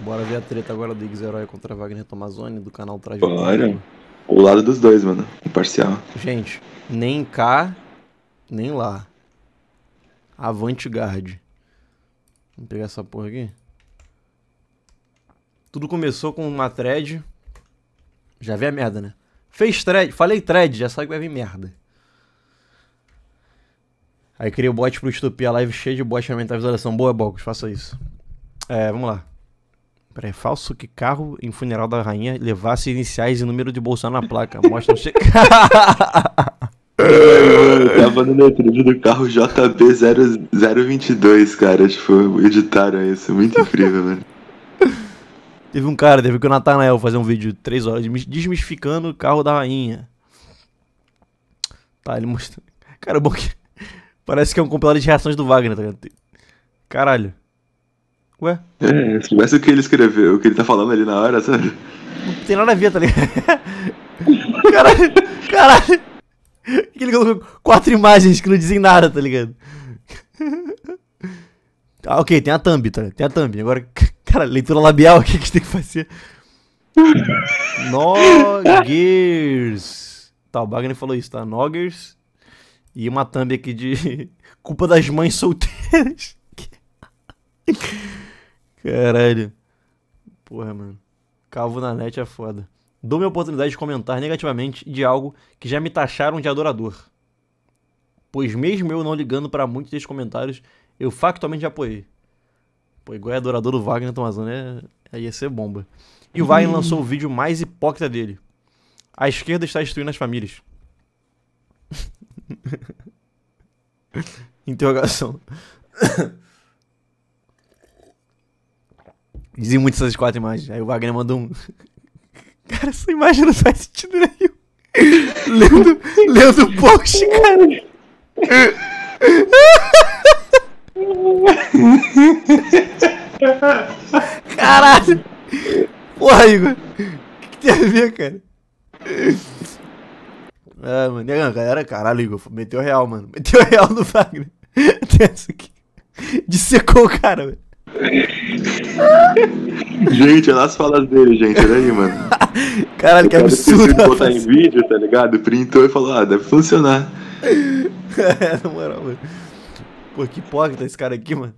Bora ver a treta agora do x Herói contra Wagner Tomazoni, do canal Traje. Bora. O lado dos dois, mano. Imparcial. Gente, nem cá, nem lá. Avante Garde. Vamos pegar essa porra aqui. Tudo começou com uma thread. Já vi a merda, né? Fez thread, falei thread, já sabe que vai vir merda. Aí criei o bot pro estupir a live cheia de bot na minha visualização. Boa, Bocos, faça isso. É, vamos lá. Peraí, falso que carro em funeral da rainha levasse iniciais e número de Bolsonaro na placa. Mostra um che... Eu tava no letreiro do carro JB0022, cara. Tipo, editaram isso. Muito incrível, mano. Teve um cara, teve que o Natanael fazer um vídeo de 3 horas desmistificando o carro da rainha. Tá, ele mostrou. Cara, bom que. Parece que é um compilado de reações do Wagner, tá ligado? Caralho. Ué? É, se tivesse o que ele escreveu, o que ele tá falando ali na hora, sabe? Não tem nada a ver, tá ligado? caralho, caralho. Que ele colocou quatro imagens que não dizem nada, tá ligado? Ah, ok, tem a thumb, tá? Tem a thumb. Agora, cara, leitura labial, o que, que tem que fazer? Noggers. Tá, o Bagner falou isso, tá? Noggers. E uma thumb aqui de culpa das mães solteiras. Caralho. Porra, mano. Calvo na net é foda. Dou-me a oportunidade de comentar negativamente de algo que já me taxaram de adorador. Pois mesmo eu não ligando para muitos desses comentários, eu factualmente apoiei. Pô, igual é adorador do Wagner Tomazano, né? Aí ia ser bomba. E o Wagner lançou o vídeo mais hipócrita dele. A esquerda está destruindo as famílias. Interrogação. Dizem muito essas quatro imagens. Aí o Wagner mandou um. Cara, essa imagem não faz sentido nenhum. lendo, lendo o post, cara. Caralho! Porra, Igor! O que, que tem a ver, cara? Ah, mano, a galera, caralho, Igor, meteu real, mano. Meteu real no Wagner. Tem essa aqui. Dissecou o cara, velho gente, olha as falas dele, gente. Olha aí, mano. Caralho, que cara absurdo. Ele botar em vídeo, tá ligado? Printou e falou: ah, deve funcionar. é, na moral, mano. Pô, que hipócrita esse cara aqui, mano.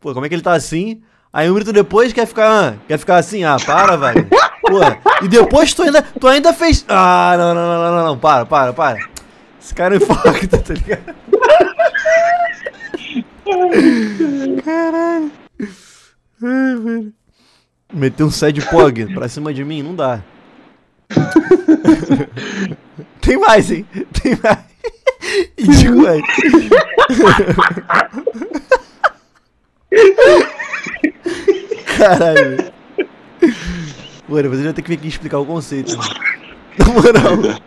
Pô, como é que ele tá assim? Aí um minuto depois quer ficar, ah, quer ficar assim, ah, para, velho. Pô, e depois tu ainda, tu ainda fez. Ah, não, não, não, não, não, não, para, para, para. Esse cara é hipócrita, tá ligado? Caralho. Ai, velho. Meter um sad pog pra cima de mim não dá. Tem mais, hein? Tem mais. E digo mais. É. Caralho. Mano, você já tem que vir aqui explicar o conceito. Na moral.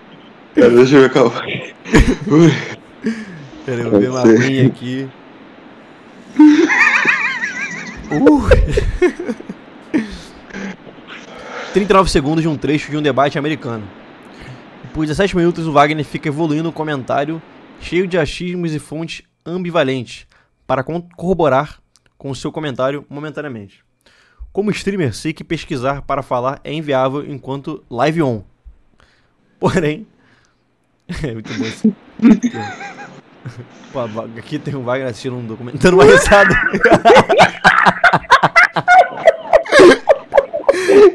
Pera, é, deixa eu ver, calma. Pera, eu vou uma aqui. Uh. 39 segundos de um trecho de um debate americano. Por 17 minutos, o Wagner fica evoluindo o comentário, cheio de achismos e fontes ambivalentes, para corroborar com o seu comentário momentaneamente. Como streamer, sei que pesquisar para falar é inviável enquanto live on. Porém. é muito bom isso. Pô, aqui tem um Wagner assistindo um documentário, dando uma risada.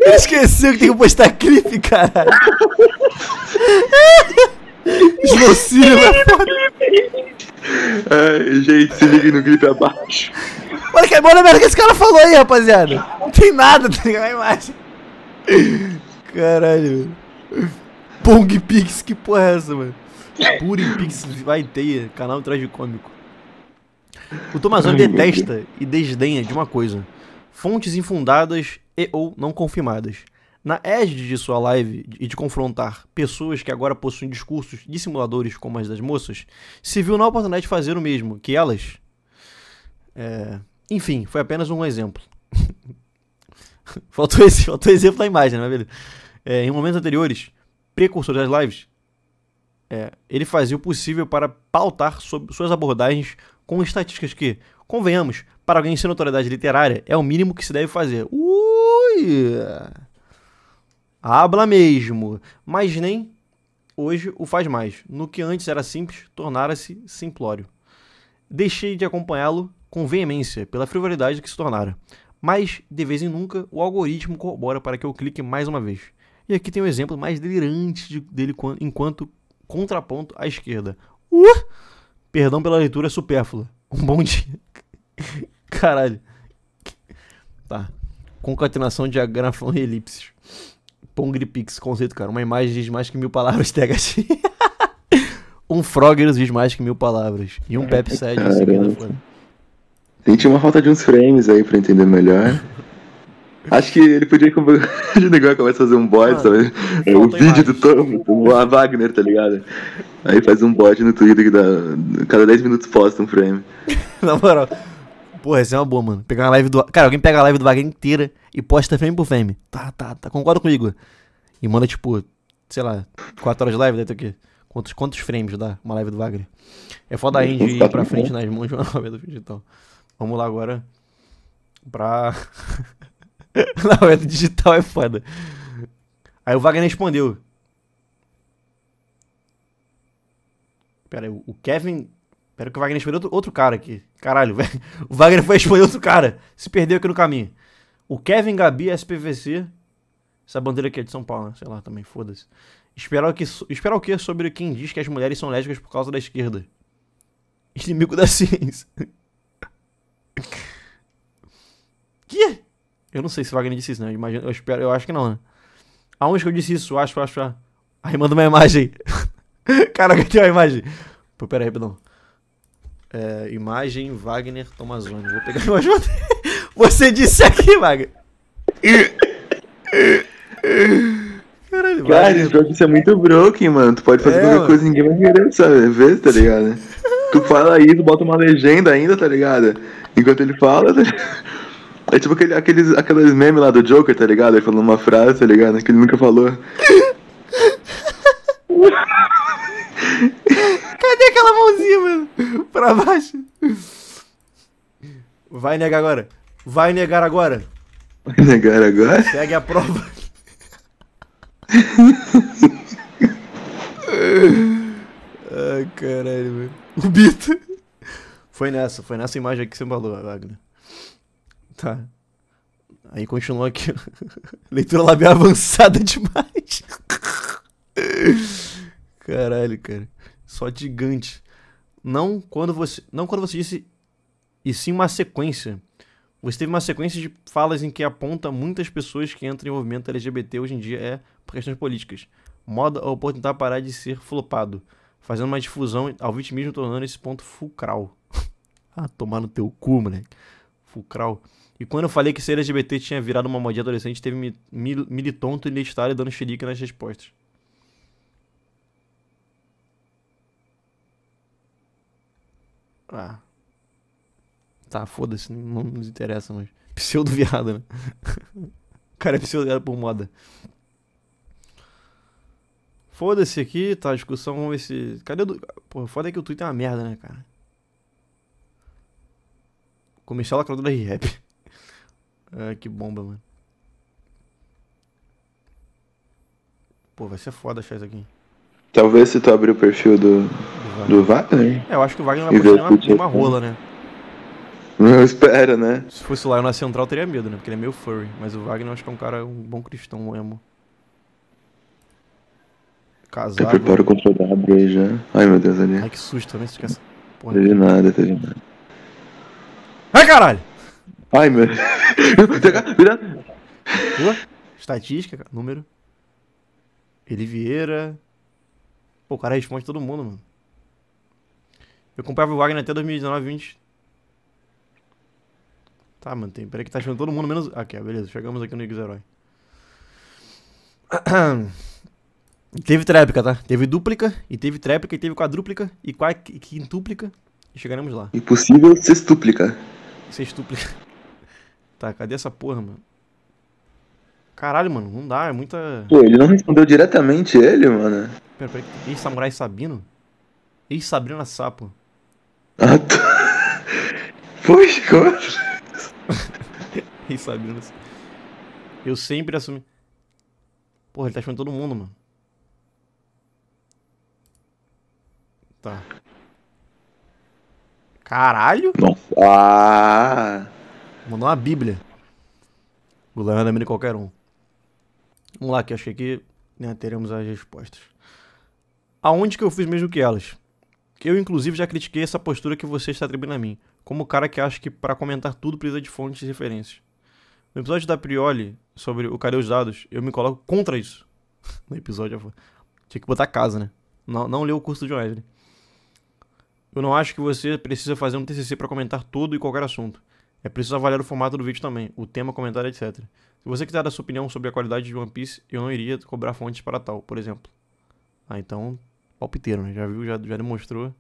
Eu esqueci que tem que postar clipe, cara. Esmocílio é foda. Ai, gente, se liga no clipe abaixo. Olha que é bola né, merda que esse cara falou aí, rapaziada. Não tem nada, tá ligado? A imagem. Caralho. Pong Pix, que porra é essa, mano? Puri Pix, vai teia, canal cômico. O Tomazoni detesta e desdenha de uma coisa: fontes infundadas e ou não confirmadas. Na égide de sua live e de confrontar pessoas que agora possuem discursos dissimuladores como as das moças, se viu na oportunidade de fazer o mesmo que elas. É... Enfim, foi apenas um exemplo. faltou, esse, faltou exemplo da imagem, né, velho? É, em momentos anteriores, precursor das lives, é, ele fazia o possível para pautar suas abordagens com estatísticas que, convenhamos, para alguém sem notoriedade literária é o mínimo que se deve fazer. Ui! Habla mesmo. Mas nem hoje o faz mais. No que antes era simples, tornara-se simplório. Deixei de acompanhá-lo com veemência, pela frivolidade que se tornara. Mas, de vez em nunca, o algoritmo corrobora para que eu clique mais uma vez. E aqui tem um exemplo mais delirante dele enquanto contraponto à esquerda. Uh! Perdão pela leitura é supérflua. Um bom dia. Caralho. Tá. Concatenação de agrafão e elipses. Pongripix, conceito, cara. Uma imagem diz mais que mil palavras, THC. um Frogger diz mais que mil palavras. E um Pepside Tem uma falta de uns frames aí pra entender melhor. Acho que ele podia de negócio começa a fazer um bot, sabe? É o vídeo do Tom, o Wagner, tá ligado? Aí faz um bot no Twitter que dá. Cada 10 minutos posta um frame. Na moral. Porra, essa é uma boa, mano. Pegar uma live do. Cara, alguém pega a live do Wagner inteira e posta frame por frame. Tá, tá, tá. Concordo comigo. E manda, tipo, sei lá, 4 horas de live, dentro aqui. Quantos, quantos frames dá uma live do Wagner? É foda a Indy ir pra frente nas mãos de uma novela digital. Então. Vamos lá agora pra. Analfabeto digital é foda. Aí o Wagner respondeu. Pera aí, o Kevin. Pera que o Wagner respondeu outro, outro cara aqui. Caralho, O Wagner foi responder outro cara. Se perdeu aqui no caminho. O Kevin Gabi SPVC. Essa bandeira aqui é de São Paulo, né? Sei lá, também, foda-se. Esperar o, que, esperar o que sobre quem diz que as mulheres são lésbicas por causa da esquerda? Inimigo da ciência. que? Eu não sei se Wagner disse isso, né? Eu, imagino, eu, espero, eu acho que não, né? Aonde que eu disse isso? Acho, acho, acho. aí manda uma imagem. Caraca, é uma imagem. Pô, pera aí, perdão. É, imagem Wagner Tomazone. Vou pegar a imagem. Você disse aqui, Wagner. Caralho, Cara, Wagner. pior isso é muito broken, mano. Tu pode fazer é, qualquer mano. coisa e ninguém vai querer sabe? ver, tá ligado? tu fala isso, bota uma legenda ainda, tá ligado? Enquanto ele fala, tá ligado? É tipo aquele, aqueles, aqueles memes lá do Joker, tá ligado? Ele falou uma frase, tá ligado? Que ele nunca falou. Cadê aquela mãozinha, mano? Pra baixo. Vai negar agora. Vai negar agora. Vai negar agora? Segue a prova. Ai, caralho, velho. O Bito. Foi nessa, foi nessa imagem aqui que você embalou, Wagner. Tá. Aí continua aqui. Leitura labial avançada demais. Caralho, cara. Só gigante. Não quando você, não quando você disse e sim uma sequência. Você teve uma sequência de falas em que aponta muitas pessoas que entram em movimento LGBT hoje em dia é por questões políticas. Moda ou oportunidade parar de ser flopado, fazendo uma difusão ao vitimismo tornando esse ponto fulcral. ah, tomar no teu cu, moleque fulcral. E quando eu falei que ser LGBT tinha virado uma modinha adolescente, teve mil, militonto e inestitário dando xerique nas respostas. Ah. Tá, foda-se, não nos interessa, mas. Pseudo viado, né? o cara é pseudo viado por moda. Foda-se aqui, tá? A discussão, vamos ver se. Cadê o. Pô, foda é que o Twitter é uma merda, né, cara? Comercial lacrador da R-Rap. Ai, ah, que bomba, mano. Pô, vai ser foda achar isso aqui. Talvez se tu abrir o perfil do, do Wagner. É, eu acho que o Wagner vai postar uma, rola, né? eu espero né? Se fosse lá na central, eu teria medo, né? Porque ele é meio furry. Mas o Wagner eu acho que é um cara, um bom cristão, um emo. Casado. Eu preparo contra o W aí já. Ai, meu Deus, ali. Ai, que susto, também Se fica... Porra, teve nada, teve nada caralho! Ai, meu. Ué? Estatística, número. Ele Vieira. Pô, o cara responde todo mundo, mano. Eu comprava o Wagner até 2019, 20. Tá, mano, tem. Peraí que tá achando todo mundo menos. Aqui, ó, beleza. Chegamos aqui no x Herói. teve tréplica, tá? Teve dúplica, e teve tréplica, e teve quadrúplica e, qua... e quintuplica. chegaremos lá. Impossível sextuplica. Sextuplica. Tá, cadê essa porra, mano? Caralho, mano, não dá, é muita. Pô, ele não respondeu diretamente ele, mano. Pera, pera, ex-samurai Sabino? Ex-Sabrina Sapo. Ah, tá. Poxa, como... Ex-Sabrina Sapo. Eu sempre assumi. Porra, ele tá chamando todo mundo, mano. Tá. Caralho! Nossa. Ah! Mandou uma bíblia. O Leandro é de qualquer um. Vamos lá, que achei que né, teremos as respostas. Aonde que eu fiz mesmo que elas? Eu, inclusive, já critiquei essa postura que você está atribuindo a mim, como o cara que acha que para comentar tudo precisa de fontes e referências. No episódio da Prioli, sobre o Cadê os Dados, eu me coloco contra isso. no episódio, eu tinha que botar casa, né? Não, não leu o curso de Wesley. Eu não acho que você precisa fazer um TCC para comentar todo e qualquer assunto. É preciso avaliar o formato do vídeo também, o tema, comentário, etc. Se você quiser dar sua opinião sobre a qualidade de One Piece, eu não iria cobrar fontes para tal, por exemplo. Ah, então, palpiteiro, né? Já viu, já, já demonstrou.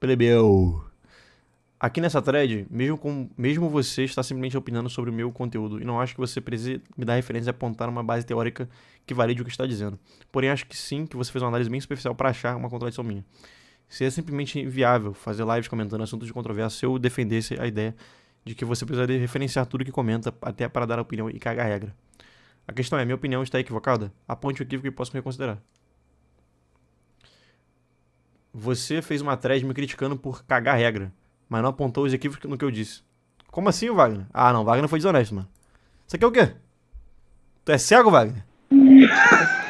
Plebeu! Aqui nessa thread, mesmo, com, mesmo você está simplesmente opinando sobre o meu conteúdo e não acho que você precise me dar referência e apontar uma base teórica que valide o que está dizendo. Porém, acho que sim, que você fez uma análise bem superficial para achar uma contradição minha seria simplesmente inviável fazer lives comentando assuntos de controvérsia se eu defendesse a ideia de que você precisa referenciar tudo que comenta até para dar opinião e cagar a regra. A questão é, minha opinião está equivocada? Aponte o equívoco e posso me reconsiderar. Você fez uma thread me criticando por cagar a regra, mas não apontou os equívocos no que eu disse. Como assim, Wagner? Ah, não, Wagner foi desonesto, mano. Isso aqui é o quê? Tu é cego, Wagner?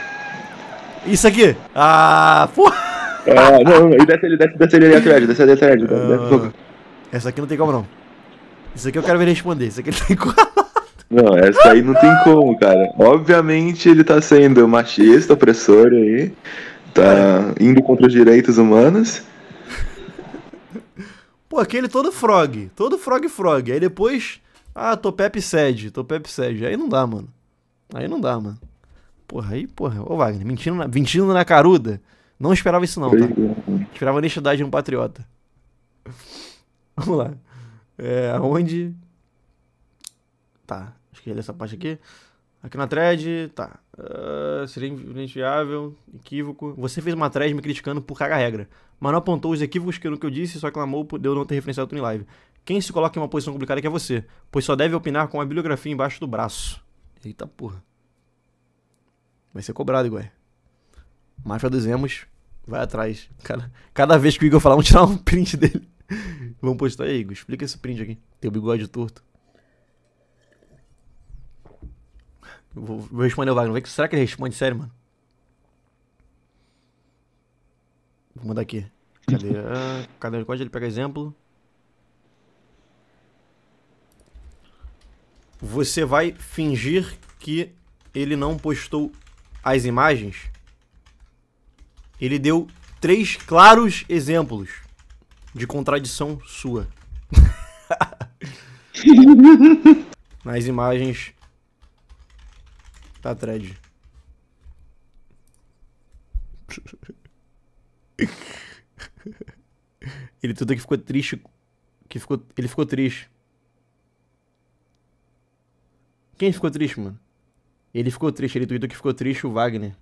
Isso aqui? Ah, porra! Ah, não, não, desce ali, desce, desce ali atrás, desce ele atrás. Uh, essa aqui não tem como não. Isso aqui eu quero ver ele responder, isso aqui não tem como. Não, essa aí não tem como, cara. Obviamente ele tá sendo machista, opressor aí, tá indo contra os direitos humanos. Pô, aquele todo frog, todo frog frog. Aí depois, ah, tô pep sede, tô pep sede. Aí não dá, mano. Aí não dá, mano. Porra, aí, porra. Ô, Wagner, mentindo na, mentindo na caruda. Não esperava isso não, tá? É. Esperava honestidade de um patriota. Vamos lá. É, aonde... Tá, acho que ele é essa parte aqui. Aqui na thread, tá. Uh, seria inviável, equívoco. Você fez uma thread me criticando por cagar regra, mas não apontou os equívocos que eu disse e só clamou por eu não ter referenciado tudo em live. Quem se coloca em uma posição complicada que é você, pois só deve opinar com a bibliografia embaixo do braço. Eita porra. Vai ser cobrado, igual. É. dos produzemos vai atrás. Cada, cada vez que o Igor falar, vamos tirar um print dele. vamos postar aí, Igor. Explica esse print aqui. tem o bigode torto. vou, vou responder o Wagner. Será que ele responde sério, mano? Vou mandar aqui. Cadê? Ah, cadê o código? Ele pega exemplo. Você vai fingir que ele não postou as imagens ele deu três claros exemplos de contradição sua. Nas imagens da thread. Ele tudo que ficou triste, que ficou, ele ficou triste. Quem ficou triste, mano? Ele ficou triste, ele tweetou que ficou triste o Wagner,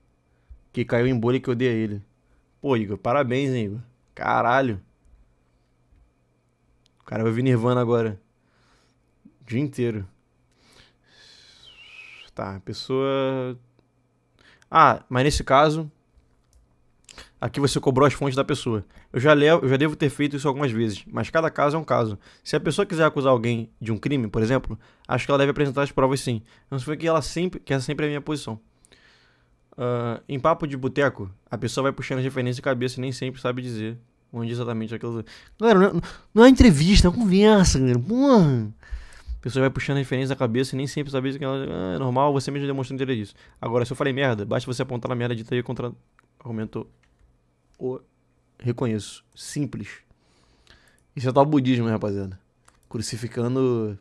que caiu em bolha que eu dei a ele. Pô, Igor, parabéns, hein, Igor. Caralho. O cara vai vir Nirvana agora. O dia inteiro. Tá, a pessoa. Ah, mas nesse caso. Aqui você cobrou as fontes da pessoa. Eu já, levo, eu já devo ter feito isso algumas vezes, mas cada caso é um caso. Se a pessoa quiser acusar alguém de um crime, por exemplo, acho que ela deve apresentar as provas sim. Não foi que ela sempre, que essa sempre é a minha posição. Uh, em papo de boteco, a pessoa vai puxando referência de cabeça e nem sempre sabe dizer onde exatamente aquilo. É. Galera, não é, não é entrevista, é conversa, galera. Porra! A pessoa vai puxando referência da cabeça e nem sempre sabe que ela, ah, é normal, você mesmo demonstrando interesse isso Agora, se eu falei merda, basta você apontar a merda dita aí contra. Argumento. O... Reconheço. Simples. Isso é tal budismo, né, rapaziada. Crucificando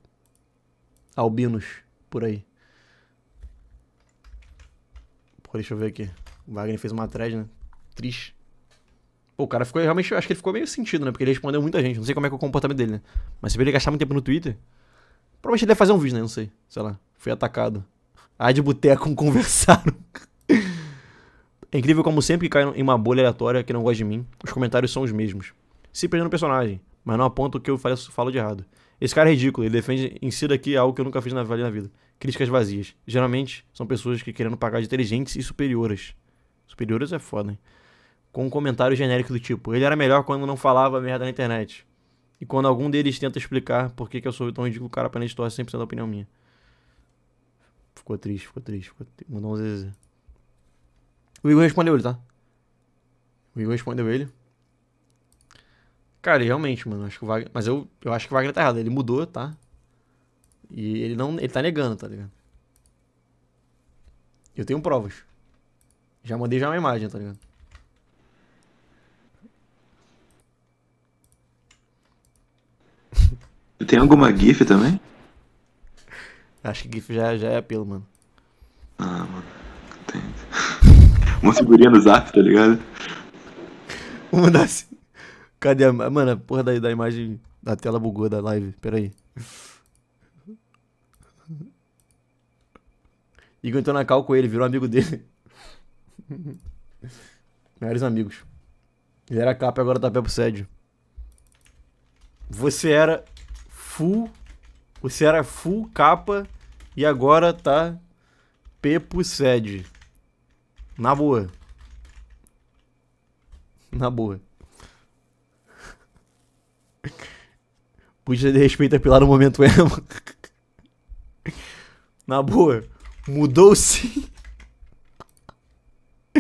albinos por aí. Pô, deixa eu ver aqui. O Wagner fez uma thread, né? Triste. Pô, o cara ficou realmente. Acho que ele ficou meio sentido, né? Porque ele respondeu muita gente. Não sei como é que é o comportamento dele, né? Mas se ele gastar muito tempo no Twitter. Provavelmente ele deve fazer um vídeo, né? Não sei. Sei lá. Fui atacado. Ah, de boteco conversaram. é incrível como sempre que caio em uma bolha aleatória que não gosta de mim, os comentários são os mesmos. Se perdendo o personagem, mas não aponta o que eu falo de errado. Esse cara é ridículo, ele defende em si daqui algo que eu nunca fiz na vida críticas vazias. Geralmente são pessoas que querendo pagar de inteligentes e superiores. Superiores é foda, hein? Com um comentário genérico do tipo: ele era melhor quando não falava merda na internet. E quando algum deles tenta explicar por que, que eu sou tão ridículo, o cara apenas torce 100% da opinião minha. Ficou triste, ficou triste. Ficou triste. Mandou um vezes. O Igor respondeu ele, tá? O Igor respondeu ele. Cara, realmente, mano, acho que o Wagner. Mas eu, eu acho que o Wagner tá errado. Ele mudou, tá? E ele não. Ele tá negando, tá ligado? Eu tenho provas. Já mandei já uma imagem, tá ligado? Tem alguma GIF também? Acho que GIF já, já é apelo, mano. Ah, mano. Entendo. Uma figurinha no zap, tá ligado? Uma assim. Cadê a. Mano, a porra da, da imagem da tela bugou da live. Pera aí. Igor entrou na cal com ele, virou amigo dele. Melhores amigos. Ele era capa e agora tá pé pro sede. Você era full. Você era full capa e agora tá Pepo sede. Na boa. Na boa. Puxa, de respeito a Pilar no momento emo. Na boa. Mudou sim.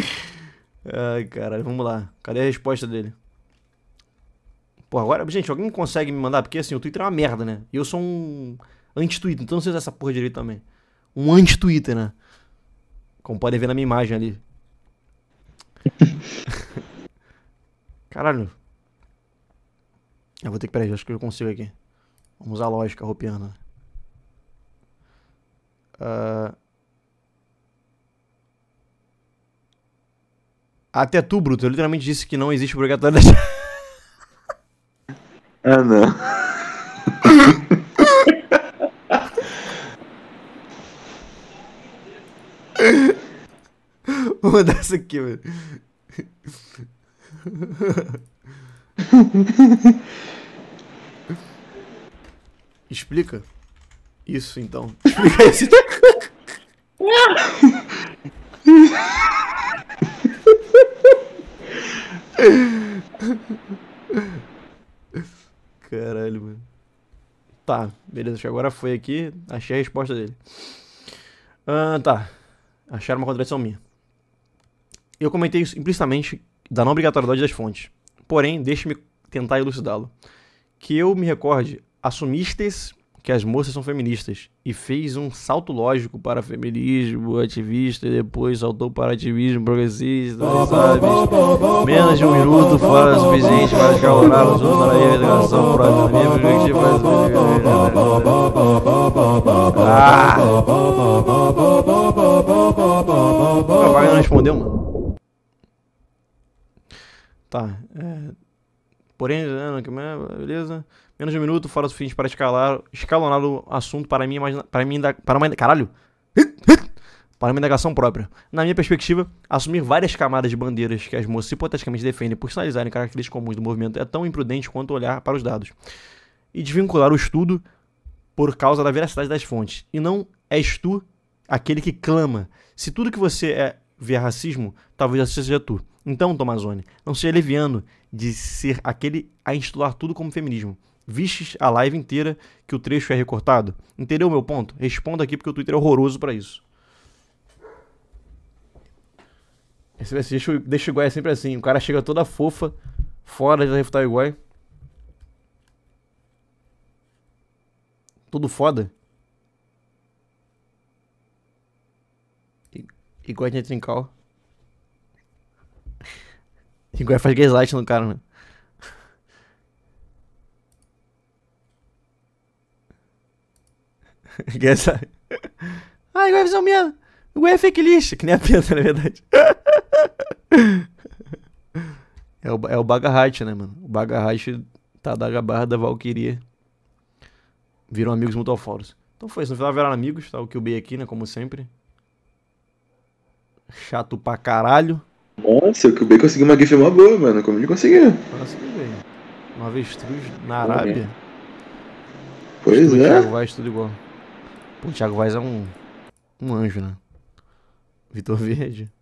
Ai, caralho, vamos lá. Cadê a resposta dele? Pô, agora, gente, alguém consegue me mandar? Porque assim, o Twitter é uma merda, né? E eu sou um anti-Twitter, então não sei usar é essa porra direito também. Um anti-Twitter, né? Como podem ver na minha imagem ali. Caralho. Eu vou ter que. Peraí, acho que eu consigo aqui. Vamos usar a lógica roupiana. Uh, ah, Até tu, Bruto, eu literalmente disse que não existe obrigatoriedade. ah, não. Vou mandar essa aqui, velho. Explica isso então. Explica isso. Caralho, mano. Tá, beleza. Acho que agora foi aqui. Achei a resposta dele. Ah, tá. Acharam uma contradição minha. Eu comentei implicitamente da não obrigatoriedade das fontes. Porém, deixe-me tentar elucidá-lo. Que eu me recorde, assumistes que as moças são feministas e fez um salto lógico para feminismo ativista e depois saltou para ativismo progressista, sabe? Menos de um minuto fora o suficiente para escalonar os outros na minha educação para Minha perspectiva ah! A vaga não respondeu, mano. Tá. É... Porém, beleza? Menos de um minuto, fora o suficiente para escalar, escalonar o assunto para mim, para mim, para uma, caralho, para uma indagação própria. Na minha perspectiva, assumir várias camadas de bandeiras que as moças hipoteticamente defendem por sinalizarem características comuns do movimento é tão imprudente quanto olhar para os dados e desvincular o estudo por causa da veracidade das fontes. E não és tu aquele que clama. Se tudo que você é vê racismo, talvez assim seja tu. Então, Tomazone, não seja leviano de ser aquele a instalar tudo como feminismo vistes a live inteira que o trecho é recortado? Entendeu o meu ponto? Responda aqui porque o Twitter é horroroso para isso. É assim, deixa, deixa o Iguai é sempre assim. O cara chega toda fofa, fora de refutar o Iguai. Tudo foda. Iguai de trincal. Iguai faz gaslight no cara, né? Essa... Ah, igual a visão minha. Igual é fake list, que nem a penta, na verdade. é o, é o bagarrate, né, mano? O bagarrate tá da barra da Valkyria. Viram amigos mutoforos. Então foi isso, no final viraram amigos, tá? O QB aqui, né, como sempre. Chato pra caralho. Nossa, o QB conseguiu uma gif uma boa, mano. Como ele conseguiu? Conseguiu, velho. Uma avestruz na Arábia. Pois Estudo é. Vai, tudo igual. Pô, o Thiago Vaz é um, um anjo, né? Vitor Verde.